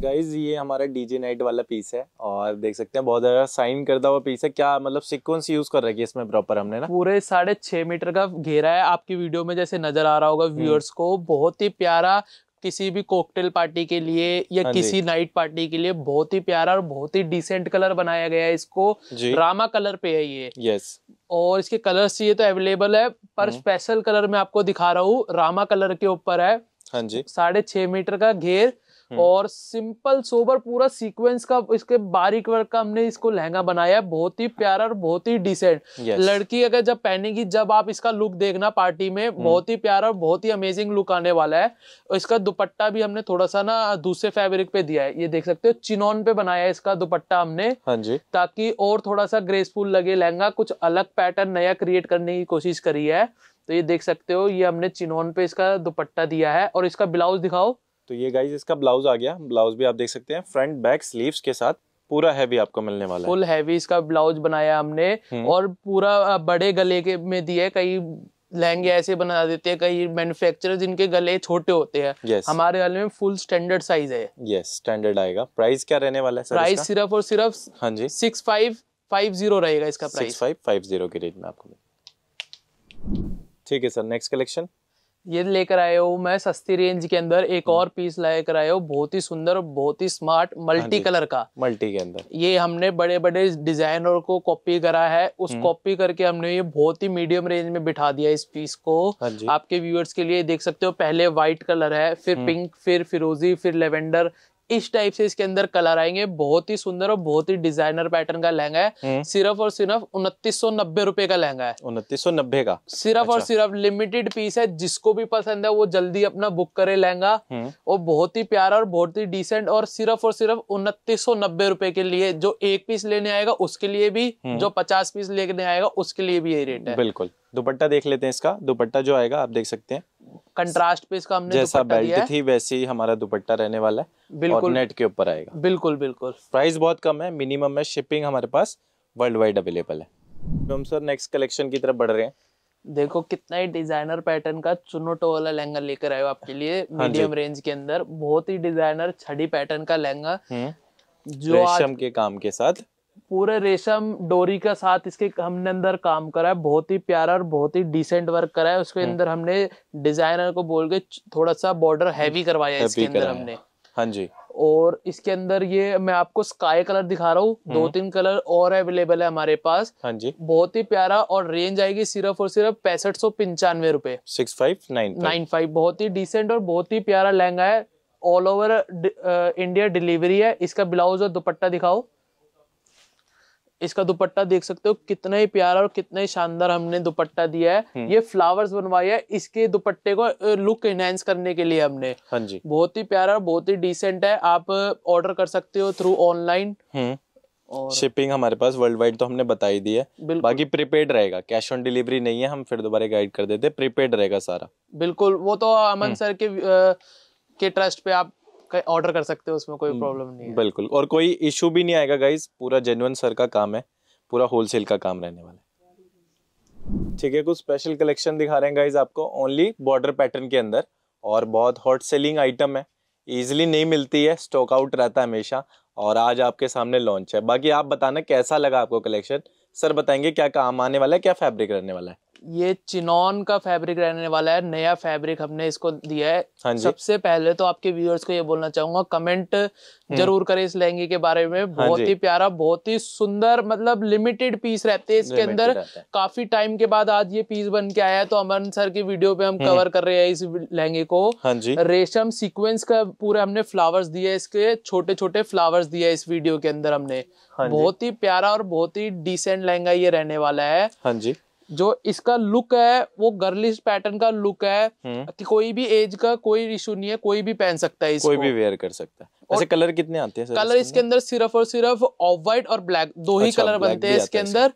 S2: गाइज ये हमारा डीजे नाइट वाला पीस है और देख सकते हैं बहुत ज्यादा साइन करता हुआ पीस है क्या मतलब सिक्वेंस यूज कर रखी है इसमें प्रॉपर हमने ना पूरे साढ़े छह मीटर का घेरा है आपकी
S1: वीडियो में जैसे नजर आ रहा होगा व्यूअर्स हम्म। को बहुत ही प्यारा किसी भी कोकटेल पार्टी के लिए या हाँ किसी नाइट पार्टी के लिए बहुत ही प्यारा और बहुत ही डिसेंट कलर बनाया गया है इसको रामा कलर पे है ये यस और इसके कलर्स ये तो अवेलेबल है पर स्पेशल हम्म। कलर मैं आपको दिखा रहा हूँ रामा कलर के ऊपर है हाँ जी साढ़े छह मीटर का घेर हम्म। और सिंपल सोबर पूरा सीक्वेंस का इसके बारीक वर्क का हमने इसको लहंगा बनाया है बहुत ही प्यारा और बहुत ही डिसेंट लड़की अगर जब पहनेगी जब आप इसका लुक देखना पार्टी में हम्म। बहुत ही प्यारा और बहुत ही अमेजिंग लुक आने वाला है और इसका दुपट्टा भी हमने थोड़ा सा ना दूसरे फेब्रिक पे दिया है ये देख सकते हो चिनोन पे बनाया है इसका दुपट्टा हमने हाँ जी ताकि और थोड़ा सा ग्रेसफुल लगे लहंगा कुछ अलग पैटर्न नया क्रिएट करने की कोशिश करी है तो ये देख सकते हो ये हमने चिनौन पे इसका दुपट्टा दिया है और इसका ब्लाउज दिखाओ
S2: तो ये गाइज इसका ब्लाउज आ गया ब्लाउज भी आप देख सकते हैं फ्रंट बैक स्लीव के साथ पूरा हैवी आपको मिलने वाला फुल हैवी इसका
S1: ब्लाउज बनाया हमने हम्म। और पूरा बड़े गले के में दिया है कई लहंगे ऐसे बना देते हैं कई मैन्युफैक्चरर्स जिनके गले छोटे होते हैं yes. हमारे गले में फुल स्टैंडर्ड साइज है
S2: यस स्टैंडर्ड आएगा प्राइस क्या रहने वाला है सर प्राइस सिर्फ और सिर्फ हाँ जी सिक्स फाइव
S1: फाइव जीरो रहेगा इसका प्राइस
S2: फाइव फाइव जीरो के रेंज में आपको ठीक है सर नेक्स्ट कलेक्शन
S1: ये लेकर आए हो मैं सस्ती रेंज के अंदर एक हम्म। और पीस लेकर आए हो बहुत ही सुंदर और बहुत ही स्मार्ट मल्टी कलर का
S2: मल्टी के अंदर
S1: ये हमने बड़े बड़े डिजाइनर को कॉपी करा है उस कॉपी हम्म। करके हमने ये बहुत ही मीडियम रेंज में बिठा दिया इस पीस को हाँ आपके व्यूअर्स के लिए देख सकते हो पहले व्हाइट कलर है फिर पिंक हम्म। फिर फिरोजी फिर लेवेंडर इस टाइप से इसके अंदर कलर आएंगे बहुत ही सुंदर और बहुत ही डिजाइनर पैटर्न का लहंगा है हम्म। सिर्फ और सिर्फ उनतीस सौ नब्बे रुपए का लहंगा है उनतीस सौ नब्बे का सिर्फ अच्छा। और सिर्फ लिमिटेड पीस है जिसको भी पसंद है वो जल्दी अपना बुक करे लहंगा हम्म। और बहुत ही प्यारा और बहुत ही डिसेंट और सिर्फ और सिर्फ उनतीस सौ नब्बे रुपए के लिए जो एक पीस लेने आएगा उसके लिए भी हम्म। जो पचास पीस लेने आएगा उसके लिए भी ये रेट है
S2: बिल्कुल दुपट्टा देख लेते हैं इसका दुपट्टा जो आएगा आप देख सकते हैं
S1: कंट्रास्ट पे इसका हमने जैसा बेल्ट थी
S2: वैसे ही हमारा दुपट्टा रहने वाला है बिल्कुल और नेट के ऊपर आएगा बिल्कुल बिल्कुल प्राइस बहुत कम है मिनिमम है शिपिंग हमारे पास वर्ल्ड वाइड अवेलेबल है तो हम सर नेक्स्ट कलेक्शन की तरफ बढ़ रहे हैं
S1: देखो कितना ही डिजाइनर पैटर्न का चुनोटो वाला लहंगा लेकर आयो आपके लिए मीडियम हाँ रेंज के अंदर बहुत ही डिजाइनर छड़ी पैटर्न का लहंगा
S2: हम्म। जो रेशम के काम के साथ पूरे रेशम
S1: डोरी का साथ इसके हमने अंदर काम करा है बहुत ही प्यारा और बहुत ही डिसेंट वर्क करा है उसके हम्म। अंदर हमने डिजाइनर को बोल के थोड़ा सा बॉर्डर हैवी हम्म। करवाया है इसके अंदर हमने हाँ जी और इसके अंदर ये मैं आपको स्काई कलर दिखा रहा हूँ दो हम्म। तीन कलर और अवेलेबल है हमारे पास हाँ जी बहुत ही प्यारा और रेंज आएगी सिर्फ और सिर्फ पैंसठ सौ पंचानवे रूपए
S2: six five nine nine
S1: five बहुत ही डिसेंट और बहुत ही प्यारा लहंगा है ऑल ओवर इंडिया डिलीवरी है इसका ब्लाउज और दुपट्टा दिखाओ इसका दुपट्टा देख सकते हो कितना ही प्यारा और कितना ही शानदार हमने दुपट्टा दिया है हम्म। ये फ्लावर्स बनवाई है इसके दुपट्टे को लुक एनहेंस करने के लिए हमने हाँ जी बहुत ही प्यारा और बहुत ही डिसेंट है आप ऑर्डर कर सकते हो थ्रू हम्म। ऑनलाइन और
S2: शिपिंग हमारे पास वर्ल्ड वाइड तो हमने बताई दी है बाकी प्रीपेड रहेगा कैश ऑन डिलीवरी नहीं है हम फिर दोबारा गाइड कर देते प्रीपेड रहेगा सारा
S1: बिल्कुल वो तो अमन हम्म। सर के के ट्रस्ट पे आप ऑर्डर
S2: कर सकते हो उसमें कोई प्रॉब्लम हम्म, नहीं है बिल्कुल और कोई इशू भी नहीं आएगा गाइज पूरा जेनुअन सर का काम है पूरा होलसेल का काम रहने वाला ठीक है कुछ स्पेशल कलेक्शन दिखा रहे हैं गाइज आपको ओनली बॉर्डर पैटर्न के अंदर और बहुत हॉट सेलिंग आइटम है ईजिली नहीं मिलती है स्टॉक आउट रहता है हमेशा और आज आपके सामने लॉन्च है बाकी आप बताना कैसा लगा आपको कलेक्शन सर बताएंगे क्या काम आने वाला है क्या फैब्रिक रहने वाला है
S1: ये चिनॉन का फैब्रिक रहने वाला है नया फैब्रिक हमने इसको दिया है हाँ सबसे पहले तो आपके व्यूअर्स को ये बोलना चाहूंगा कमेंट हम्म। जरूर करें इस लहंगे के बारे में हाँ बहुत ही प्यारा बहुत ही सुंदर मतलब लिमिटेड पीस रहते हैं इसके अंदर काफी टाइम के बाद आज ये पीस बन के आया है तो अमन सर की वीडियो पे हम कवर हम्म। कर रहे हैं इस लहंगे को हाँ रेशम सीक्वेंस का पूरा हमने फ्लावर्स दिए इसके छोटे छोटे फ्लावर्स दिए इस वीडियो के अंदर हमने हाँ बहुत ही प्यारा और बहुत ही डिसेंट लहंगा ये रहने वाला है हाँ जी जो इसका लुक है वो गर्लिश पैटर्न का लुक है हम्म। कि कोई भी एज का कोई इशू नहीं है कोई भी पहन सकता है इसको कोई भी
S2: वेयर कर सकता है ऐसे कलर कितने आते हैं कलर इसके
S1: अंदर सिर्फ और सिर्फ ऑफ व्हाइट और ब्लैक दो ही कलर अच्छा, बनते हैं इसके अंदर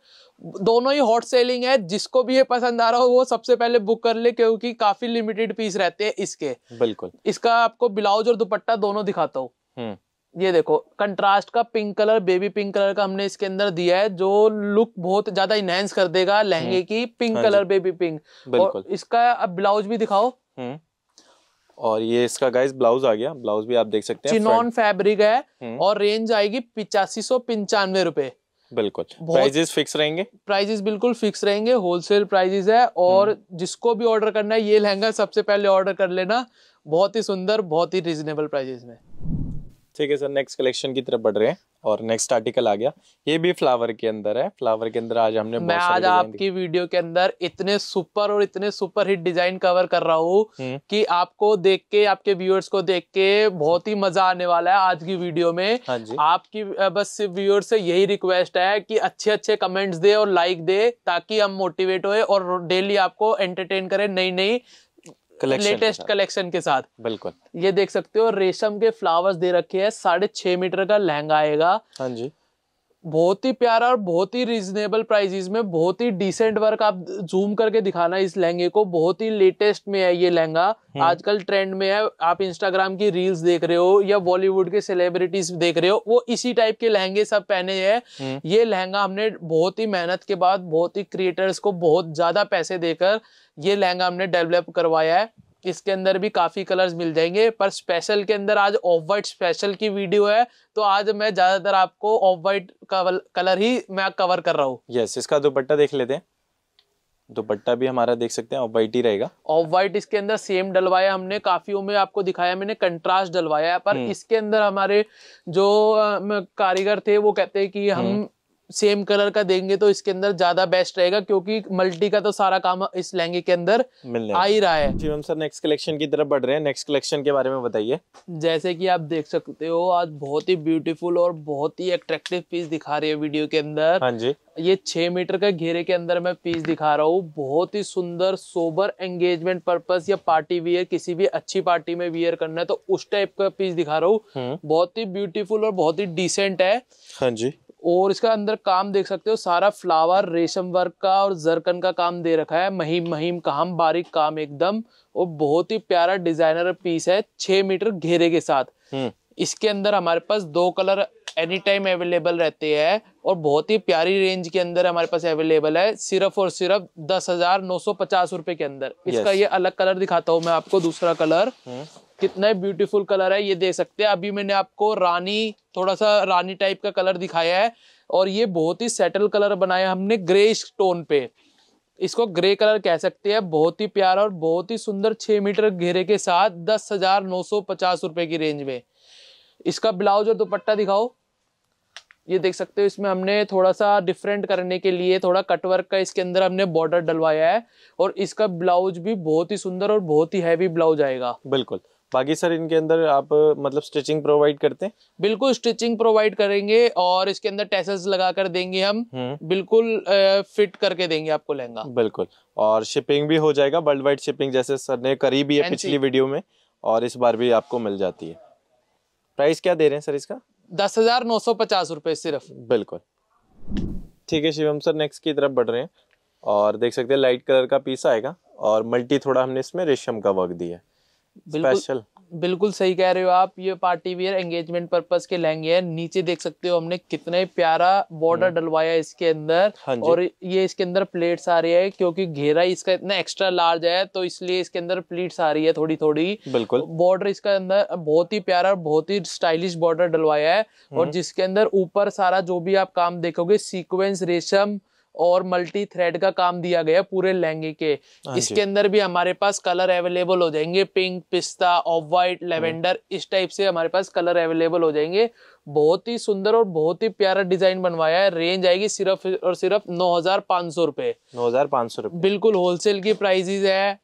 S1: दोनों ही हॉट सेलिंग है जिसको भी ये पसंद आ रहा हो वो सबसे पहले बुक कर ले क्योंकि काफी लिमिटेड पीस रहते हैं इसके बिल्कुल इसका आपको ब्लाउज और दुपट्टा दोनों दिखाता हूँ हम्म। ये देखो कंट्रास्ट का pink colour baby pink colour का हमने इसके अंदर दिया है जो लुक बहुत ज्यादा इनहेंस कर देगा लहंगे हम्म। की पिंक हाँ कलर बेबी पिंक और इसका अब ब्लाउज भी दिखाओ
S2: हम्म। और ये इसका गाइस ब्लाउज आ गया ब्लाउज भी आप देख सकते हैं हम्म। चिनॉन
S1: फैब्रिक है और रेंज आएगी पिचासी सौ पंचानवे रूपए
S2: बिल्कुल प्राइजेस फिक्स रहेंगे
S1: प्राइजेस बिल्कुल फिक्स रहेंगे होलसेल प्राइजेस है और जिसको भी ऑर्डर करना है ये लहंगा सबसे पहले ऑर्डर कर लेना बहुत ही सुंदर बहुत ही रिजनेबल प्राइजेस में
S2: ठीक है सर नेक्स्ट कलेक्शन की तरफ बढ़ रहे हैं और नेक्स्ट आर्टिकल आ गया ये भी फ्लावर के अंदर है फ्लावर के अंदर आज हमने मैं आज आपकी
S1: वीडियो के अंदर इतने सुपर और इतने सुपर हिट डिजाइन कवर कर रहा हूँ हम्म। कि आपको देख के आपके व्यूअर्स को देख के बहुत ही मजा आने वाला है आज की वीडियो में हाँ जी। आपकी बस व्यूअर्स से यही रिक्वेस्ट है कि अच्छे अच्छे कमेंट्स दे और लाइक दे ताकि हम मोटिवेट हो और डेली आपको एंटरटेन करें नई नई लेटेस्ट कलेक्शन के साथ बिल्कुल ये देख सकते हो रेशम के फ्लावर्स दे रखे हैं साढ़े छह मीटर का लहंगा आएगा हाँ जी बहुत ही प्यारा और बहुत ही रिजनेबल प्राइजेस में बहुत ही डिसेंट वर्क आप जूम करके दिखाना इस लहंगे को बहुत ही लेटेस्ट में है ये लहंगा हम्म। आजकल ट्रेंड में है आप इंस्टाग्राम की रील्स देख रहे हो या बॉलीवुड के सेलिब्रिटीज देख रहे हो वो इसी टाइप के लहंगे सब पहने हैं हम्म। ये लहंगा हमने बहुत ही मेहनत के बाद बहुत ही क्रिएटर्स को बहुत ज्यादा पैसे देकर ये लहंगा हमने डेवलप करवाया है इसके अंदर भी काफ़ी कलर्स मिल जाएंगे पर स्पेशल के अंदर आज ऑफ वाइट स्पेशल की वीडियो है तो आज मैं ज़्यादातर आपको ऑफ वाइट कलर ही मैं कवर
S2: कर रहा हूँ यस yes, इसका दुपट्टा देख लेते हैं दुपट्टा भी हमारा देख सकते हैं ऑफ वाइट ही रहेगा
S1: ऑफ वाइट इसके अंदर सेम डलवाया हमने काफियों में आपको दिखाया मैंने कंट्रास्ट डलवाया पर हम्म। इसके अंदर हमारे जो कारीगर थे वो कहते हैं कि हम हम्म। सेम कलर का देंगे तो इसके अंदर ज्यादा बेस्ट रहेगा क्योंकि मल्टी का तो सारा काम इस लहंगे के अंदर
S2: आ ही रहा है जी हम सर नेक्स्ट कलेक्शन की तरफ बढ़ रहे हैं नेक्स्ट कलेक्शन के बारे में बताइए जैसे कि आप देख
S1: सकते हो आज बहुत ही ब्यूटीफुल और बहुत ही अट्रैक्टिव पीस दिखा रही है वीडियो के अंदर हाँ जी ये छह मीटर के घेरे के अंदर मैं पीस दिखा रहा हूँ बहुत ही सुंदर सोबर एंगेजमेंट पर्पस या पार्टी वियर किसी भी अच्छी पार्टी में वियर करना है तो उस टाइप का पीस दिखा रहा हूँ हम्म। बहुत ही ब्यूटीफुल और बहुत ही डिसेंट है हाँ जी और इसका अंदर काम देख सकते हो सारा फ्लावर रेशम वर्क का और जरकन का काम दे रखा है महीम महीम काम बारीक काम एकदम और बहुत ही प्यारा डिजाइनर पीस है छह मीटर घेरे के साथ हम्म। इसके अंदर हमारे पास दो कलर एनी टाइम अवेलेबल रहते हैं और बहुत ही प्यारी रेंज के अंदर हमारे पास अवेलेबल है सिर्फ और सिर्फ दस हजार नौ सौ पचास रुपए के अंदर इसका yes. ये अलग कलर दिखाता हूँ मैं आपको दूसरा कलर कितना ब्यूटीफुल कलर है ये देख सकते हैं अभी मैंने आपको रानी थोड़ा सा रानी टाइप का कलर दिखाया है और ये बहुत ही सेटल कलर बनाया हमने ग्रे स्टोन पे इसको ग्रे कलर कह सकते हैं बहुत ही प्यारा और बहुत ही सुंदर छः मीटर घेरे के साथ दस हजार नौ सौ पचास रुपये की रेंज में इसका ब्लाउज और दुपट्टा दिखाओ ये देख सकते हो इसमें हमने थोड़ा सा डिफरेंट करने के लिए थोड़ा कटवर्क का इसके अंदर हमने बॉर्डर डलवाया है और इसका ब्लाउज भी
S2: बहुत ही सुंदर और बहुत ही हैवी ब्लाउज आएगा बिल्कुल बाकी सर इनके अंदर आप मतलब स्टिचिंग प्रोवाइड करते हैं
S1: बिल्कुल स्टिचिंग प्रोवाइड करेंगे और इसके अंदर टेसेस लगा कर देंगे हम हम्म। बिल्कुल फिट करके देंगे आपको लहंगा
S2: बिल्कुल और शिपिंग भी हो जाएगा वर्ल्ड वाइड शिपिंग जैसे सर ने करी भी है पिछली वीडियो में और इस बार भी आपको मिल जाती है प्राइस क्या दे रहे हैं सर इसका
S1: दस हजार नौ सौ पचास रुपए सिर्फ
S2: बिल्कुल ठीक है शिवम सर नेक्स्ट की तरफ बढ़ रहे हैं और देख सकते हैं लाइट कलर का पीस आएगा और मल्टी थोड़ा हमने इसमें रेशम का वर्क दिया है बिल्कुल
S1: बिल्कुल सही कह रहे हो आप ये पार्टी वियर एंगेजमेंट पर्पस के लहंगे हैं नीचे देख सकते हो हमने कितने प्यारा बॉर्डर हम्म। डलवाया इसके अंदर हाँ और ये इसके अंदर प्लेट्स आ रही है क्योंकि घेरा इसका इतना एक्स्ट्रा लार्ज है तो इसलिए इसके अंदर प्लेट्स आ रही है थोड़ी थोड़ी बिल्कुल बॉर्डर इसका अंदर बहुत ही प्यारा बहुत ही स्टाइलिश बॉर्डर डलवाया है और हम्म। जिसके अंदर ऊपर सारा जो भी आप काम देखोगे सीक्वेंस रेशम और मल्टी थ्रेड का काम दिया गया पूरे लहंगे के हाँ इसके अंदर भी हमारे पास कलर अवेलेबल हो जाएंगे पिंक पिस्ता ऑफ व्हाइट लेवेंडर इस टाइप से हमारे पास कलर अवेलेबल हो जाएंगे बहुत ही सुंदर और बहुत ही प्यारा डिजाइन बनवाया है रेंज आएगी सिर्फ और सिर्फ नौ हजार पाँच सौ रूपए नौ हजार पाँच सौ रूपये बिल्कुल होलसेल की प्राइजेज है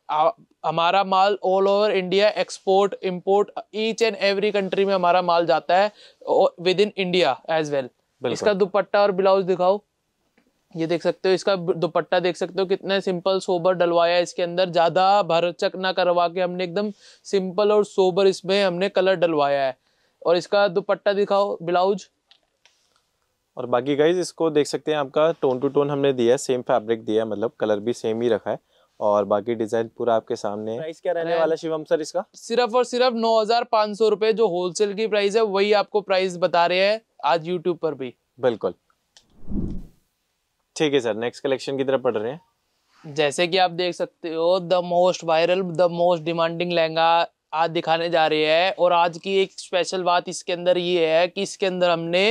S1: हमारा माल all over India export import each and every country में हमारा माल जाता है within India as well इसका दुपट्टा और ब्लाउज दिखाओ ये देख सकते हो इसका दुपट्टा देख सकते हो कितने सिंपल सोबर डलवाया है इसके अंदर ज़्यादा भरचक ना करवा के हमने एकदम सिंपल और सोबर इसमें हमने कलर डलवाया है और इसका दुपट्टा दिखाओ ब्लाउज
S2: और बाकी गाइज इसको देख सकते हैं आपका टोन टू टोन हमने दिया है सेम फैब्रिक दिया है मतलब कलर भी सेम ही रखा है और बाकी डिजाइन पूरा आपके सामने प्राइस
S1: क्या रहने वाला शिवम सर इसका सिर्फ और सिर्फ नौ हजार पाँच सौ रुपए जो होलसेल की प्राइस है वही आपको प्राइस बता रहे हैं
S2: आज यूट्यूब पर भी बिल्कुल ठीक है सर नेक्स्ट कलेक्शन की तरफ पढ़ रहे हैं
S1: जैसे कि आप देख सकते हो the most viral the most demanding लहंगा आज दिखाने जा रहे हैं और आज की एक स्पेशल बात इसके अंदर ये है कि इसके अंदर हमने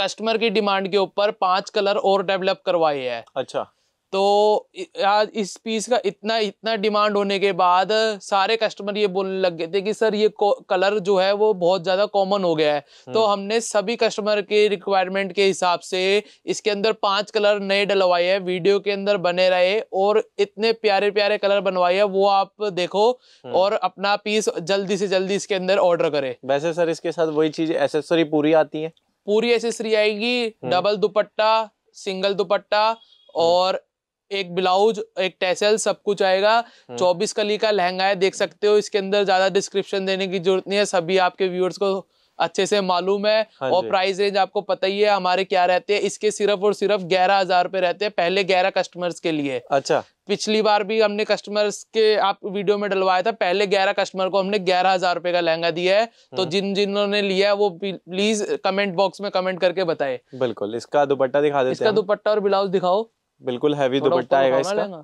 S1: कस्टमर की डिमांड के ऊपर पांच कलर और डेवलप करवाए हैं अच्छा तो आज इस पीस का इतना इतना डिमांड होने के बाद सारे कस्टमर ये बोलने लग गए थे कि सर ये कलर जो है वो बहुत ज़्यादा कॉमन हो गया है हम्म। तो हमने सभी कस्टमर के रिक्वायरमेंट के हिसाब से इसके अंदर पांच कलर नए डलवाए हैं वीडियो के अंदर बने रहे और इतने प्यारे प्यारे कलर बनवाए हैं वो आप देखो हम्म। और अपना पीस जल्दी से जल्दी इसके अंदर ऑर्डर करे वैसे सर इसके साथ वही
S2: चीज़ एसेसरी पूरी आती है
S1: पूरी एसेसरी आएगी डबल हम्म। दुपट्टा सिंगल दुपट्टा और एक ब्लाउज एक टेसल सब कुछ आएगा हम्म। चौबीस कली का लहंगा है देख सकते हो इसके अंदर ज्यादा डिस्क्रिप्शन देने की जरूरत नहीं है सभी आपके व्यूअर्स को अच्छे से मालूम है हाँ और प्राइस रेंज आपको पता ही है हमारे क्या रहते हैं इसके सिर्फ और सिर्फ ग्यारह हजार रूपए रहते हैं पहले ग्यारह कस्टमर्स के लिए अच्छा पिछली बार भी हमने कस्टमर्स के आप वीडियो में डलवाया था पहले ग्यारह कस्टमर को हमने ग्यारह हजार रूपए का लहंगा दिया है तो हम्म। जिन जिन्होंने लिया है वो प्लीज कमेंट बॉक्स में कमेंट करके बताए
S2: बिल्कुल इसका दुपट्टा दिखा दे इसका
S1: दुपट्टा और ब्लाउज दिखाओ
S2: बिल्कुल हैवी दुपट्टा आएगा इसका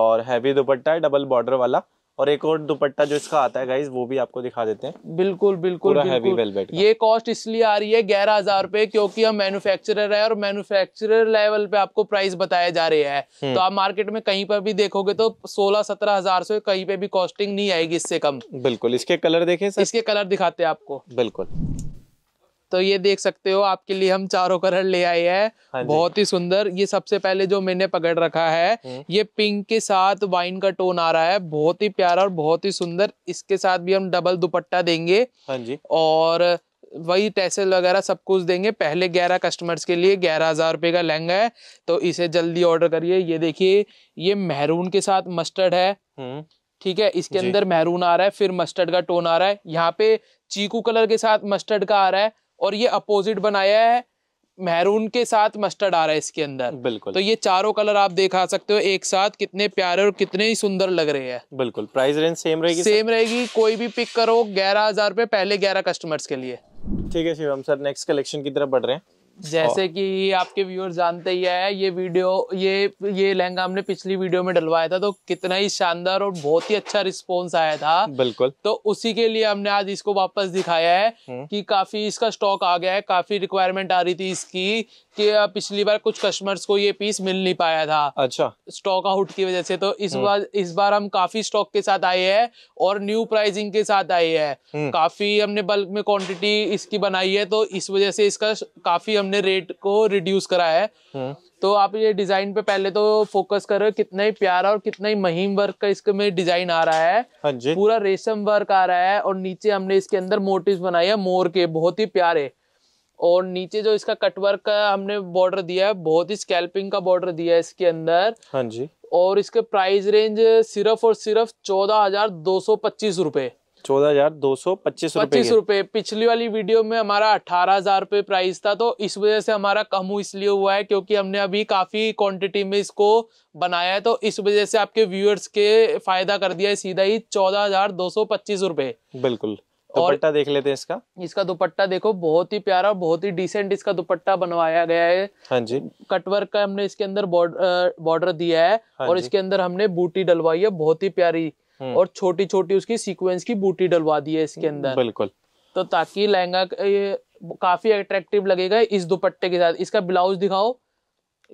S2: और हैवी दुपट्टा है डबल बॉर्डर वाला और एक और दुपट्टा जो इसका आता है गाइस वो भी आपको दिखा देते हैं बिल्कुल बिल्कुल, हैवी वेलवेट
S1: ये कॉस्ट इसलिए आ रही है ग्यारह हजार रूपए क्योंकि हम मैन्युफैक्चरर है और मैन्युफैक्चरर लेवल पे आपको प्राइस बताया जा रहे हैं हम्म। तो आप मार्केट में कहीं पर भी देखोगे तो सोलह सत्रह हजार से कहीं पे भी कॉस्टिंग नहीं आएगी इससे कम बिल्कुल इसके कलर देखे इसके कलर दिखाते हैं आपको बिल्कुल तो ये देख सकते हो आपके लिए हम चारों कलर ले आए हैं हाँ बहुत ही सुंदर ये सबसे पहले जो मैंने पकड़ रखा है हम्म। ये पिंक के साथ वाइन का टोन आ रहा है बहुत ही प्यारा और बहुत ही सुंदर इसके साथ भी हम डबल दुपट्टा देंगे हाँ जी और वही टेसल वगैरह सब कुछ देंगे पहले ग्यारह कस्टमर्स के लिए ग्यारह हजार रुपए का लहंगा है तो इसे जल्दी ऑर्डर करिए ये देखिए ये मेहरून के साथ मस्टर्ड है हम्म। ठीक है इसके अंदर मेहरून आ रहा है फिर मस्टर्ड का टोन आ रहा है यहाँ पे चीकू कलर के साथ मस्टर्ड का आ रहा है और ये अपोजिट बनाया है मेहरून के साथ मस्टर्ड आ रहा है इसके अंदर बिल्कुल तो ये चारों कलर आप देखा सकते हो एक साथ कितने प्यारे और कितने ही सुंदर लग रहे हैं
S2: बिल्कुल प्राइस रेंज सेम रहेगी सेम
S1: रहेगी कोई भी पिक करो ग्यारह हजार रुपए पहले ग्यारह कस्टमर्स के लिए
S2: ठीक है शिवम सर नेक्स्ट कलेक्शन की तरफ बढ़ रहे हैं जैसे
S1: कि आपके व्यूअर्स जानते ही है ये वीडियो ये ये लहंगा हमने पिछली वीडियो में डलवाया था तो कितना ही शानदार और बहुत ही अच्छा रिस्पॉन्स आया था बिल्कुल तो उसी के लिए हमने आज इसको वापस दिखाया है हम्म। कि काफी इसका स्टॉक आ गया है काफी रिक्वायरमेंट आ रही थी इसकी कि पिछली बार कुछ कस्टमर्स को ये पीस मिल नहीं पाया था अच्छा स्टॉक आउट की वजह से तो इस हम्म। बार इस बार हम काफी स्टॉक के साथ आए है और न्यू प्राइसिंग के साथ आए है हम्म। काफी हमने बल्क में क्वान्टिटी इसकी बनाई है तो इस वजह से इसका काफी हम हमने रेट को रिड्यूस करा है हम्म। तो आप ये डिजाइन पे पहले तो फोकस करो कितना ही प्यारा और कितना ही महीम वर्क का इसके डिजाइन आ रहा है हाँ पूरा रेशम वर्क आ रहा है और नीचे हमने इसके अंदर मोटिव बनाए है मोर के बहुत ही प्यारे और नीचे जो इसका कटवर्क का हमने बॉर्डर दिया है बहुत ही स्कैल्पिंग का बॉर्डर दिया है इसके अंदर हाँ जी और इसके प्राइस रेंज सिर्फ और सिर्फ चौदह हजार दो सौ पच्चीस रूपए
S2: चौदह हजार दो सौ पच्चीस पच्चीस रूपए
S1: पिछली वाली वीडियो में हमारा अठारह हजार रूपए प्राइस था तो इस वजह से हमारा कम इसलिए हुआ है क्योंकि हमने अभी काफी क्वांटिटी में इसको बनाया है तो इस वजह से आपके व्यूअर्स के फायदा कर दिया है सीधा ही चौदह हजार दो सौ पच्चीस रूपए
S2: बिल्कुल दुपट्टा देख लेते हैं इसका
S1: इसका दुपट्टा देखो बहुत ही प्यारा और बहुत ही डिसेंट इसका दुपट्टा बनवाया गया है हाँ जी कटवर्क का हमने इसके अंदर बॉर्डर दिया है हाँ और इसके अंदर हमने बूटी डलवाई है बहुत ही प्यारी हम्म। और छोटी छोटी उसकी सीक्वेंस की बूटी डलवा दी है इसके अंदर बिल्कुल तो ताकि लहंगा काफी अट्रैक्टिव लगेगा इस दुपट्टे के साथ इसका ब्लाउज दिखाओ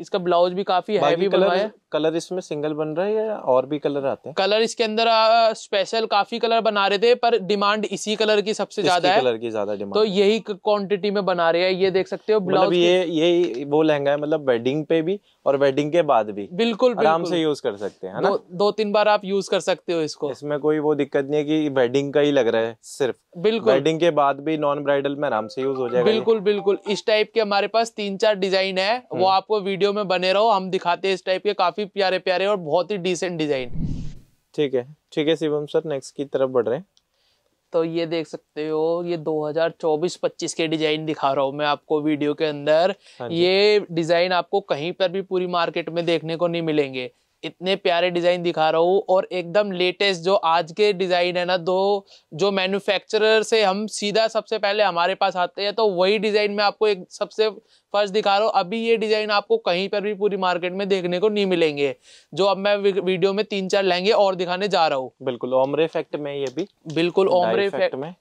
S1: इसका ब्लाउज भी काफी हैवी कलर है
S2: कलर इसमें सिंगल बन रहा है या और भी कलर आते हैं
S1: कलर इसके अंदर स्पेशल काफी कलर बना रहे थे पर डिमांड इसी कलर की सबसे ज्यादा है कलर
S2: की ज्यादा डिमांड तो यही
S1: क्वांटिटी में बना रहे हैं ये देख सकते हो ब्लाउज मतलब ये
S2: यही वो लहंगा है मतलब वेडिंग पे भी और वेडिंग के बाद भी बिल्कुल आराम से यूज कर सकते हैं दो, तीन बार आप यूज कर सकते हो इसको इसमें कोई वो दिक्कत नहीं है की वेडिंग का ही लग रहा है सिर्फ बिल्कुल वेडिंग के बाद भी नॉन ब्राइडल में आराम से यूज हो जाएगा बिल्कुल
S1: बिल्कुल इस टाइप के हमारे पास तीन चार डिजाइन है वो हम्म। आपको वीडियो वीडियो में बने रहो हम दिखाते हैं इस टाइप के काफ़ी प्यारे प्यारे और बहुत ही डिसेंट डिज़ाइन
S2: ठीक है ठीक है शिवम सर नेक्स्ट की तरफ बढ़ रहे हैं
S1: तो ये देख सकते हो ये 2024-25 के डिजाइन दिखा रहा हूँ मैं आपको वीडियो के अंदर हाँ ये डिजाइन आपको कहीं पर भी पूरी मार्केट में देखने को नहीं मिलेंगे इतने प्यारे डिज़ाइन दिखा रहा हूँ और एकदम लेटेस्ट जो आज के डिज़ाइन है ना दो जो मैन्युफैक्चरर से हम सीधा सबसे पहले हमारे पास आते हैं तो वही डिज़ाइन में आपको एक सबसे फर्स्ट दिखा रहा हूँ अभी ये डिज़ाइन आपको कहीं पर भी पूरी मार्केट में देखने को नहीं मिलेंगे जो अब मैं वीडियो में तीन चार लहंगे और दिखाने जा रहा हूँ
S2: बिल्कुल ओमरे इफेक्ट में ये भी बिल्कुल ओमरे इफेक्ट में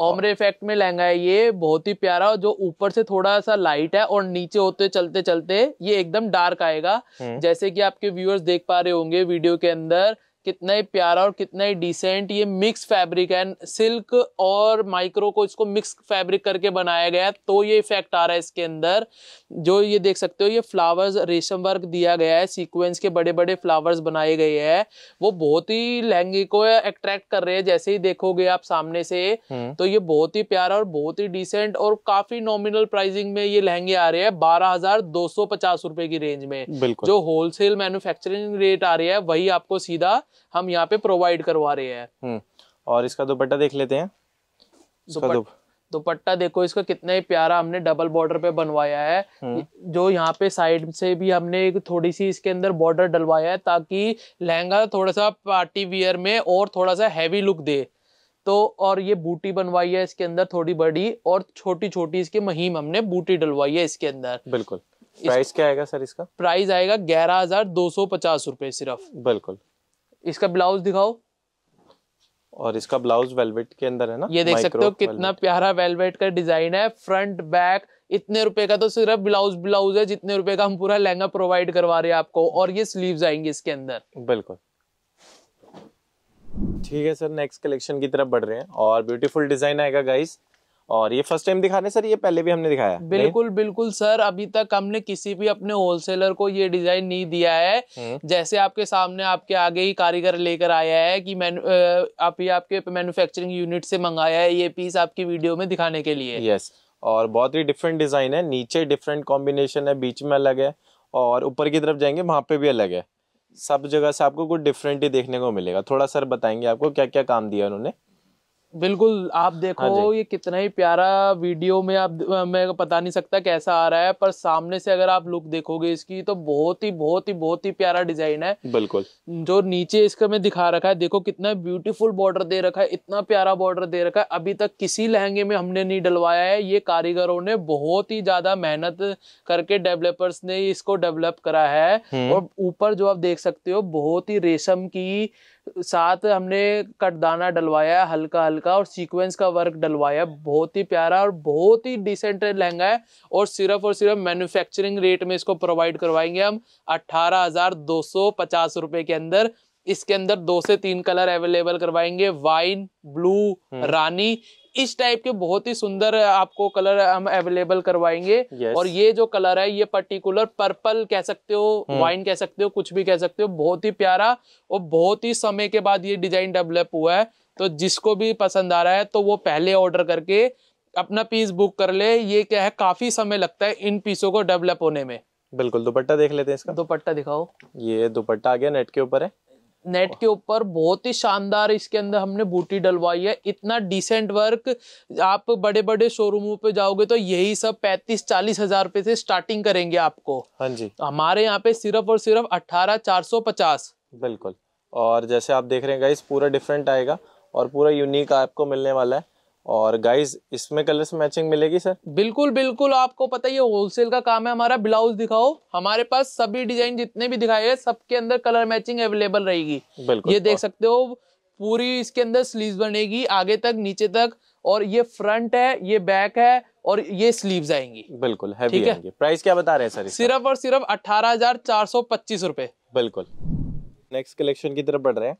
S1: ऑमरे इफेक्ट में लहंगा है ये बहुत ही प्यारा जो ऊपर से थोड़ा सा लाइट है और नीचे होते चलते चलते ये एकदम डार्क आएगा हम्म। जैसे कि आपके व्यूअर्स देख पा रहे होंगे वीडियो के अंदर कितना ही प्यारा और कितना ही डिसेंट ये मिक्स फैब्रिक है सिल्क और माइक्रो को इसको मिक्स फैब्रिक करके बनाया गया है तो ये इफेक्ट आ रहा है इसके अंदर जो ये देख सकते हो ये फ्लावर्स रेशम वर्क दिया गया है सीक्वेंस के बड़े बड़े फ्लावर्स बनाए गए हैं वो बहुत ही लहंगे को अट्रैक्ट कर रहे हैं जैसे ही देखोगे आप सामने से हम्म। तो ये बहुत ही प्यारा और बहुत ही डिसेंट और काफी नॉमिनल प्राइसिंग में ये लहंगे आ रहे हैं बारह हजार दो सौ पचास रुपए की रेंज में जो होलसेल मैन्युफैक्चरिंग रेट आ रही है वही आपको सीधा हम यहाँ पे प्रोवाइड करवा रहे हैं
S2: हम्म, और इसका दुपट्टा देख लेते हैं
S1: दुपट्टा देखो इसका कितना ही प्यारा हमने डबल बॉर्डर पे बनवाया है हम्म। जो यहाँ पे साइड से भी हमने थोड़ी सी इसके अंदर बॉर्डर डलवाया है ताकि लहंगा थोड़ा सा पार्टी वियर में और थोड़ा सा हैवी लुक दे तो और ये बूटी बनवाई है इसके अंदर थोड़ी बड़ी और छोटी छोटी इसकी महीम हमने बूटी डलवाई है इसके अंदर बिल्कुल प्राइस क्या आएगा सर इसका प्राइस आएगा ग्यारह हजार दो सौ पचास रूपए सिर्फ बिल्कुल इसका ब्लाउज दिखाओ
S2: और इसका ब्लाउज वेलवेट के अंदर है ना ये देख सकते हो कितना
S1: प्यारा वेलवेट का डिजाइन है फ्रंट बैक इतने रुपए का तो सिर्फ ब्लाउज ब्लाउज है जितने रुपए का हम पूरा लहंगा प्रोवाइड करवा रहे हैं आपको और ये स्लीव्स आएंगे इसके अंदर
S2: बिल्कुल ठीक है सर नेक्स्ट कलेक्शन की तरफ बढ़ रहे हैं और ब्यूटीफुल डिजाइन आएगा गाइस और ये फर्स्ट टाइम दिखा रहे हैं सर ये पहले भी हमने दिखाया बिल्कुल
S1: नहीं? बिल्कुल सर अभी तक हमने किसी भी अपने होलसेलर को ये डिजाइन नहीं दिया है हम्म। जैसे आपके सामने आपके आगे ही कारीगर लेकर आया है कि मैन आप ये आपके मैन्युफैक्चरिंग यूनिट से मंगाया है ये पीस आपकी वीडियो में दिखाने के
S2: लिए यस और बहुत ही डिफरेंट डिजाइन है नीचे डिफरेंट कॉम्बिनेशन है बीच में अलग है और ऊपर की तरफ जाएंगे वहाँ पे भी अलग है सब जगह से आपको कुछ डिफरेंट ही देखने को मिलेगा थोड़ा सर बताएंगे आपको क्या क्या काम दिया उन्होंने बिल्कुल
S1: आप देखो हाँ ये कितना ही प्यारा वीडियो में आप मैं पता नहीं सकता कैसा आ रहा है पर सामने से अगर आप लुक देखोगे इसकी तो बहुत ही बहुत ही बहुत ही प्यारा डिजाइन है बिल्कुल जो नीचे इसका मैं दिखा रखा है देखो कितना ब्यूटीफुल बॉर्डर दे रखा है इतना प्यारा बॉर्डर दे रखा है अभी तक किसी लहंगे में हमने नहीं डलवाया है ये कारीगरों ने बहुत ही ज्यादा मेहनत करके डेवलपर्स ने इसको डेवलप करा है हम्म। और ऊपर जो आप देख सकते हो बहुत ही रेशम की साथ हमने कटदाना डलवाया हल्का हल्का और सीक्वेंस का वर्क डलवाया है बहुत ही प्यारा और बहुत ही डिसेंट लहंगा है और सिर्फ और सिर्फ मैन्युफैक्चरिंग रेट में इसको प्रोवाइड करवाएंगे हम अट्ठारह हज़ार दो सौ पचास के अंदर इसके अंदर दो से तीन कलर अवेलेबल करवाएंगे वाइन ब्लू हम्म। रानी इस टाइप के बहुत ही सुंदर आपको कलर हम अवेलेबल करवाएंगे yes. और ये जो कलर है ये पर्टिकुलर पर्पल कह सकते हो हम्म। वाइन कह सकते हो कुछ भी कह सकते हो बहुत ही प्यारा और बहुत ही समय के बाद ये डिजाइन डेवलप हुआ है तो जिसको भी पसंद आ रहा है तो वो पहले ऑर्डर करके अपना पीस बुक कर ले ये क्या है काफी समय लगता है इन पीसों को डेवलप होने में
S2: बिल्कुल दुपट्टा देख लेते हैं इसका दुपट्टा दिखाओ ये दुपट्टा आ गया नेट के ऊपर है नेट के ऊपर बहुत ही
S1: शानदार इसके अंदर हमने बूटी डलवाई है इतना डिसेंट वर्क आप बड़े बड़े शोरूमों पे जाओगे तो यही सब पैंतीस चालीस हजार रुपए से स्टार्टिंग करेंगे आपको हाँ जी हमारे यहाँ पे सिर्फ और सिर्फ अट्ठारह चार सौ पचास
S2: बिल्कुल और जैसे आप देख रहे हैं गाइस पूरा डिफरेंट आएगा और पूरा यूनिक आपको मिलने वाला है और गाइस इसमें कलर्स मैचिंग मिलेगी सर बिल्कुल बिल्कुल आपको पता ही है होलसेल का काम है हमारा ब्लाउज दिखाओ हमारे
S1: पास सभी डिजाइन जितने भी दिखाए गए सबके अंदर कलर मैचिंग अवेलेबल रहेगी बिल्कुल ये देख सकते हो पूरी इसके अंदर स्लीव बनेगी आगे तक नीचे तक और ये फ्रंट है ये बैक है और ये स्लीव्स आएंगी
S2: बिल्कुल ठीक है प्राइस क्या बता रहे हैं सर
S1: सिर्फ और सिर्फ अठारह हजार चार सौ पच्चीस
S2: बिल्कुल नेक्स्ट कलेक्शन की तरफ बढ़ रहे हैं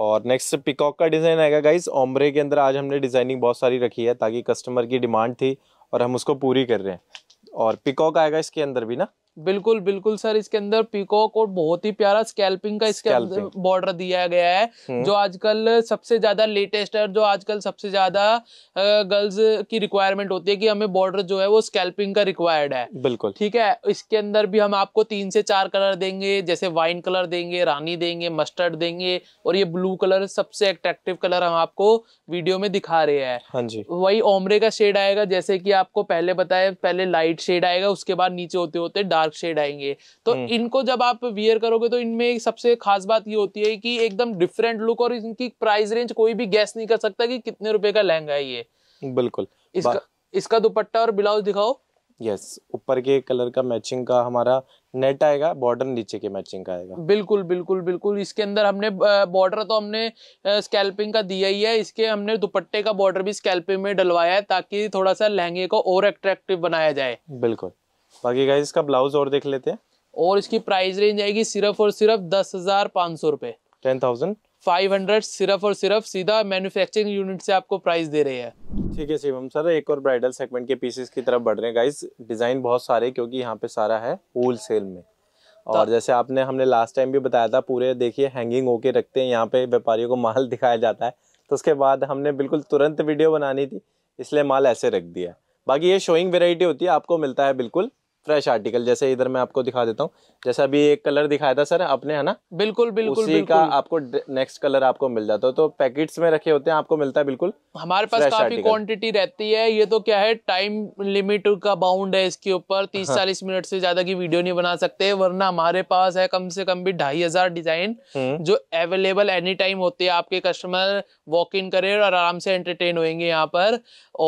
S2: और नेक्स्ट पिकॉक का डिज़ाइन आएगा गाइज ओमरे के अंदर आज हमने डिज़ाइनिंग बहुत सारी रखी है ताकि कस्टमर की डिमांड थी और हम उसको पूरी कर रहे हैं और पिकॉक आएगा इसके अंदर भी ना बिल्कुल बिल्कुल
S1: सर इसके अंदर पीकॉक और बहुत ही प्यारा स्कैल्पिंग का इसके अंदर बॉर्डर दिया गया है हम्म। जो आजकल सबसे ज्यादा लेटेस्ट है जो आजकल सबसे ज्यादा गर्ल्स की रिक्वायरमेंट होती है कि हमें बॉर्डर जो है वो स्कैल्पिंग का रिक्वायर्ड है बिल्कुल ठीक है इसके अंदर भी हम आपको तीन से चार कलर देंगे जैसे वाइन कलर देंगे रानी देंगे मस्टर्ड देंगे और ये ब्लू कलर सबसे अट्रेक्टिव कलर हम आपको वीडियो में दिखा रहे हैं हाँ जी वही ओमरे का शेड आएगा जैसे कि आपको पहले बताया पहले लाइट शेड आएगा उसके बाद नीचे होते होते डार्क डार्क शेड आएंगे तो हम्म। इनको जब आप वियर करोगे तो इनमें सबसे खास बात ये होती है कि एकदम डिफरेंट लुक और इनकी प्राइस रेंज कोई भी गैस नहीं कर सकता कि कितने रुपए का लहंगा है ये
S2: बिल्कुल इसका इसका दुपट्टा और ब्लाउज दिखाओ यस ऊपर के कलर का मैचिंग का हमारा नेट आएगा बॉर्डर नीचे के मैचिंग का आएगा
S1: बिल्कुल बिल्कुल बिल्कुल इसके अंदर हमने बॉर्डर तो हमने स्कैल्पिंग का दिया ही है इसके हमने दुपट्टे का बॉर्डर भी स्कैल्पिंग में डलवाया है ताकि थोड़ा सा लहंगे को और अट्रैक्टिव बनाया जाए
S2: बिल्कुल बाकी गाइस इसका ब्लाउज और देख लेते हैं
S1: और इसकी प्राइस रेंज आएगी सिर्फ और सिर्फ दस हजार पाँच सौ रुपए टेन थाउजेंड फाइव हंड्रेड सिर्फ और सिर्फ सीधा मैन्युफैक्चरिंग यूनिट से आपको प्राइस दे रहे हैं
S2: ठीक है शिवम सर एक और ब्राइडल सेगमेंट के पीसेस की तरफ बढ़ रहे हैं गाइस डिजाइन बहुत सारे क्योंकि यहाँ पे सारा है होल सेल में तो- और जैसे आपने हमने लास्ट टाइम भी बताया था पूरे देखिए हैंगिंग होके रखते हैं यहाँ पे व्यापारियों को माल दिखाया जाता है तो उसके बाद हमने बिल्कुल तुरंत वीडियो बनानी थी इसलिए माल ऐसे रख दिया बाकी ये शोइंग वेराइटी होती है आपको मिलता है बिल्कुल फ्रेश आर्टिकल जैसे इधर मैं आपको दिखा देता हूँ जैसे अभी एक कलर दिखाया था सर आपने है ना बिल्कुल बिल्कुल उसी बिल्कुल। का आपको नेक्स्ट कलर आपको मिल जाता है तो पैकेट्स में रखे होते हैं आपको मिलता है बिल्कुल हमारे पास काफी क्वांटिटी
S1: रहती है ये तो क्या है टाइम लिमिट का बाउंड है इसके ऊपर तीस हाँ। चालीस मिनट से ज्यादा की वीडियो नहीं बना सकते वरना हमारे पास है कम से कम भी ढाई डिजाइन हम्म। जो अवेलेबल एनी टाइम होते है आपके कस्टमर वॉक इन करे और आराम से एंटरटेन होंगे यहाँ पर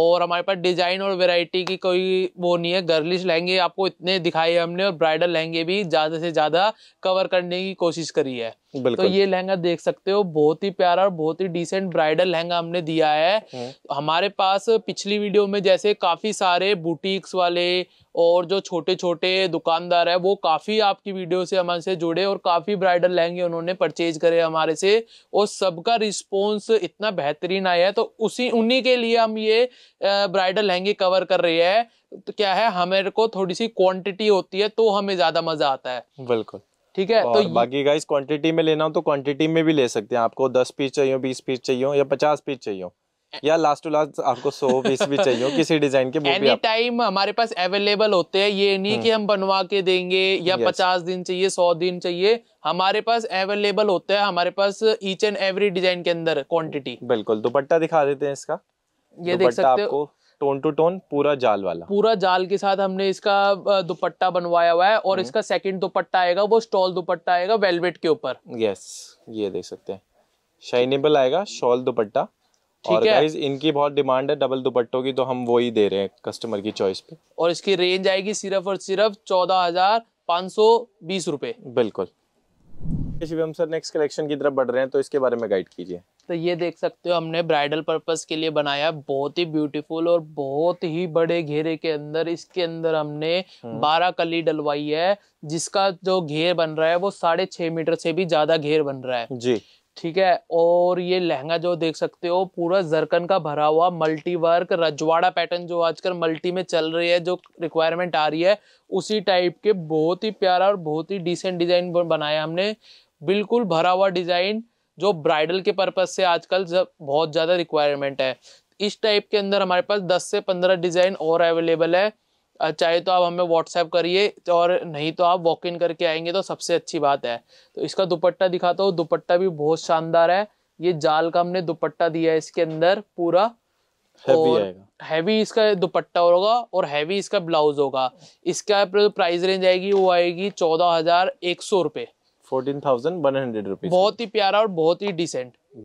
S1: और हमारे पास डिजाइन और वेराइटी की कोई वो नहीं है गर्लिश लहंगे आपको आपको इतने दिखाए हमने और ब्राइडल लहंगे भी ज़्यादा से ज़्यादा कवर करने की कोशिश करी है तो ये लहंगा देख सकते हो बहुत ही प्यारा और बहुत ही डिसेंट ब्राइडल लहंगा हमने दिया है हम्म। हमारे पास पिछली वीडियो में जैसे काफी सारे बुटीक्स वाले और जो छोटे छोटे दुकानदार है वो काफ़ी आपकी वीडियो से हमारे से जुड़े और काफ़ी ब्राइडल लहंगे उन्होंने परचेज करे हमारे से और सबका रिस्पॉन्स इतना बेहतरीन आया है तो उसी उन्हीं के लिए हम ये ब्राइडल लहंगे कवर कर रहे हैं तो क्या है हमारे को थोड़ी सी क्वांटिटी होती है तो हमें ज़्यादा मज़ा आता है
S2: बिल्कुल ठीक है तो बाकी गाइस क्वांटिटी में लेना हो तो क्वांटिटी में भी ले सकते हैं आपको दस पीस चाहिए बीस पीस चाहिए या पचास पीस चाहिए या लास्ट टू लास्ट आपको सो पीस भी चाहिए किसी डिजाइन के एनी
S1: टाइम हमारे पास अवेलेबल होते हैं ये नहीं हम्म। कि हम बनवा के देंगे या पचास दिन चाहिए सौ दिन चाहिए हमारे पास अवेलेबल होता है हमारे पास ईच एंड एवरी
S2: डिजाइन के अंदर क्वांटिटी बिल्कुल दुपट्टा दिखा देते हैं इसका
S1: ये देख सकते हो
S2: टोन टू टोन पूरा जाल वाला
S1: पूरा जाल के साथ हमने इसका दुपट्टा बनवाया हुआ है और हम्म। इसका सेकंड दुपट्टा आएगा वो स्टॉल दुपट्टा आएगा वेलवेट के ऊपर
S2: यस ये देख सकते हैं शाइनेबल आएगा शॉल दुपट्टा और गाइस इनकी बहुत डिमांड है डबल दुपट्टों की तो हम वो ही दे रहे हैं कस्टमर की चॉइस पे
S1: और इसकी रेंज आएगी सिर्फ और सिर्फ चौदह हजार पाँच सौ
S2: बीस रुपये बिल्कुल शिवम सर नेक्स्ट कलेक्शन की तरफ बढ़ रहे हैं तो इसके बारे में गाइड कीजिए
S1: तो ये देख सकते हो हमने ब्राइडल पर्पज के लिए बनाया बहुत ही ब्यूटीफुल और बहुत ही बड़े घेरे के अंदर इसके अंदर हमने हम्म। बारह कली डलवाई है जिसका जो घेर बन रहा है वो साढ़े छह मीटर से भी ज्यादा घेर बन रहा है जी ठीक है और ये लहंगा जो देख सकते हो पूरा जरकन का भरा हुआ मल्टी वर्क रजवाड़ा पैटर्न जो आजकल मल्टी में चल रही है जो रिक्वायरमेंट आ रही है उसी टाइप के बहुत ही प्यारा और बहुत ही डिसेंट डिजाइन बनाया हमने बिल्कुल भरा हुआ डिजाइन जो ब्राइडल के पर्पज से आजकल बहुत ज़्यादा रिक्वायरमेंट है इस टाइप के अंदर हमारे पास 10 से 15 डिज़ाइन और अवेलेबल है चाहे तो आप हमें व्हाट्सएप करिए और नहीं तो आप वॉक इन करके आएंगे तो सबसे अच्छी बात है तो इसका दुपट्टा दिखाता हूँ दुपट्टा भी बहुत शानदार है ये जाल का हमने दुपट्टा दिया है इसके अंदर पूरा और हैवी इसका दुपट्टा होगा और हैवी इसका ब्लाउज होगा इसका प्राइस रेंज आएगी वो आएगी चौदह हजार एक सौ रुपये fourteen thousand one hundred rupees बहुत ही प्यारा और बहुत ही डिसेंट